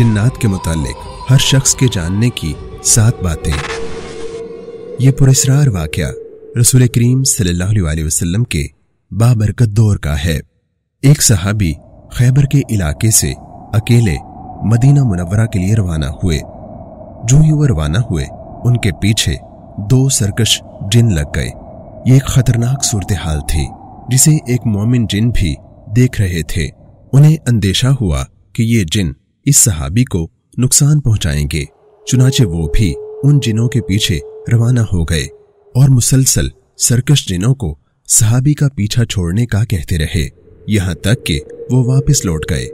जिन्नात के मुतालिक हर शख्स के जानने की सात बातें यह पुरस्रार वाक्य रसूल करीम सल्लल्लाहु वसल्लम के बाबरकत दौर का है एक सहाबी खैबर के इलाके से अकेले मदीना मुनवरा के लिए रवाना हुए जो ही वो रवाना हुए उनके पीछे दो सरकश जिन लग गए ये एक खतरनाक सूरत हाल थी जिसे एक मोमिन जिन भी देख रहे थे उन्हें अंदेशा हुआ कि ये जिन इस सहाबी को नुकसान पहुंचाएंगे चुनाचे वो भी उन जिनों के पीछे रवाना हो गए और मुसलसल सरकश जिनों को सहाबी का पीछा छोड़ने का कहते रहे यहाँ तक कि वो वापस लौट गए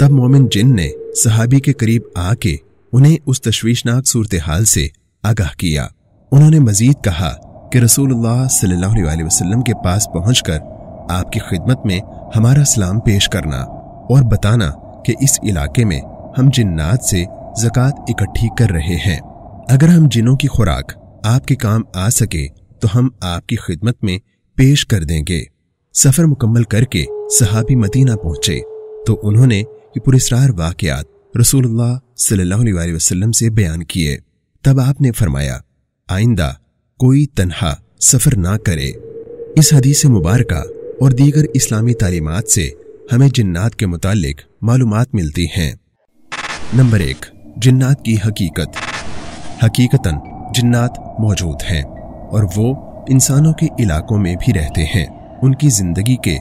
तब मोमिन जिन ने सहाबी के करीब आके उन्हें उस तश्वीशनाक सूरत हाल से आगाह किया उन्होंने मजीद कहा कि रसूलुल्लाह सल्लल्लाहु अलैहि वसल्लम के पास पहुंचकर आपकी खिदमत में हमारा सलाम पेश करना और बताना कि इस इलाके में हम जिन्नात से जक़ात इकट्ठी कर रहे हैं अगर हम जिनों की खुराक आपके काम आ सके तो हम आपकी खिदमत में पेश कर देंगे सफ़र मुकम्मल करके सहाबी मदीना पहुंचे तो उन्होंने ये पुरस्ार वाकयात रसूलुल्लाह सल्लल्लाहु अलैहि वसल्लम से बयान किए तब आपने फरमाया आइंदा कोई तनहा सफ़र ना करे इस हदीस मुबारक और दीगर इस्लामी तालीमत से हमें जिन्नात के मुतालिक मालूम मिलती हैं नंबर एक जिन्नात की हकीकत हकीकतन जिन्नात मौजूद हैं और वो इंसानों के इलाकों में भी रहते हैं उनकी जिंदगी के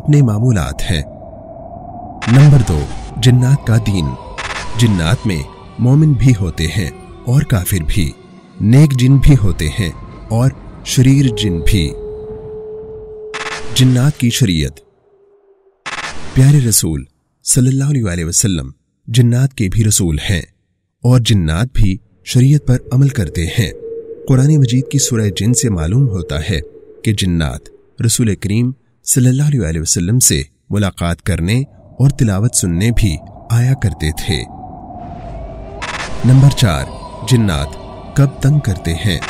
अपने मामूलत हैं नंबर दो जिन्नात का दीन जिन्नात में मोमिन भी होते हैं और काफिर भी नेक जिन भी होते हैं और शरीर जिन भी जिन्नात की शरीयत प्यारे रसूल सल्लल्लाहु अलैहि वसल्लम जिन्नात के भी रसूल हैं और जिन्नात भी शरीयत पर अमल करते हैं कुरान मजीद की सुरह जिन से मालूम होता है कि जिन्नात रसूल करीम सल्लल्लाहु अलैहि वसल्लम से मुलाकात करने और तिलावत सुनने भी आया करते थे नंबर चार जिन्नात कब तंग करते हैं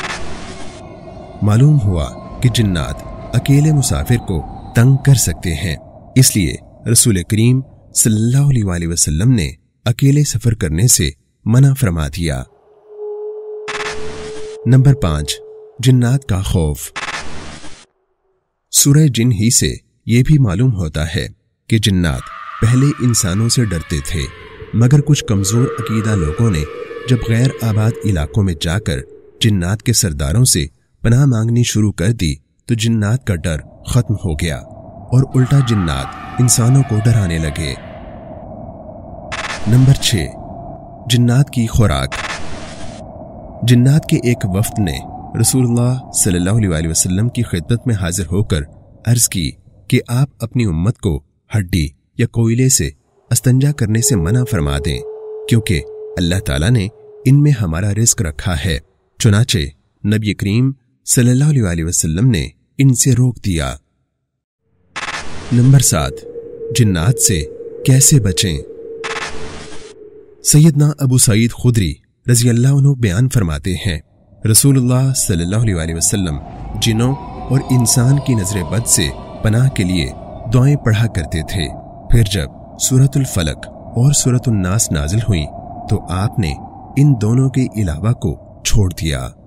मालूम हुआ कि जिन्नात अकेले मुसाफिर को तंग कर सकते हैं इसलिए रसूल करीम सल्लल्लाहु वसल्लम ने अकेले सफर करने से मना फरमा दिया नंबर पांच जिन्नात का खौफ सूरह जिन ही से यह भी मालूम होता है कि जिन्नात पहले इंसानों से डरते थे मगर कुछ कमजोर अकीदा लोगों ने जब गैर आबाद इलाकों में जाकर जिन्नात के सरदारों से पनाह मांगनी शुरू कर दी तो जिन्नात का डर खत्म हो गया और उल्टा जिन्नात इंसानों को डराने लगे नंबर छ जिन्नात की खुराक जिन्नात के एक वफ्त ने रसूलुल्लाह सल्लल्लाहु अलैहि वसल्लम की खिदमत में हाजिर होकर अर्ज की कि आप अपनी उम्मत को हड्डी या कोयले से अस्तंजा करने से मना फरमा दें क्योंकि अल्लाह ताला ने इनमें हमारा रिस्क रखा है चुनाचे नबी करीम सल्लल्लाहु अलैहि वसल्लम ने इनसे रोक दिया नंबर सात जिन्नात से कैसे बचें सैदना अबू सईद खुदरी रजी अल्लाह बयान फरमाते हैं रसूलुल्लाह सल्लल्लाहु अलैहि वसल्लम जिनों और इंसान की नजर बद से पनाह के लिए दुआएं पढ़ा करते थे फिर जब सूरतुल फलक और सूरतुल नास नाजिल हुई तो आपने इन दोनों के अलावा को छोड़ दिया